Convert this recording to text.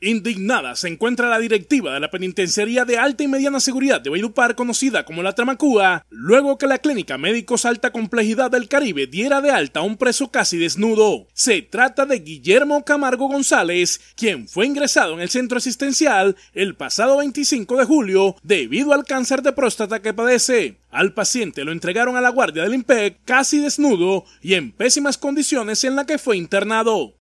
Indignada se encuentra la directiva de la Penitenciaría de Alta y Mediana Seguridad de Valledupar, conocida como la Tramacúa, luego que la Clínica Médicos Alta Complejidad del Caribe diera de alta a un preso casi desnudo. Se trata de Guillermo Camargo González, quien fue ingresado en el centro asistencial el pasado 25 de julio debido al cáncer de próstata que padece. Al paciente lo entregaron a la guardia del IMPEC casi desnudo y en pésimas condiciones en la que fue internado.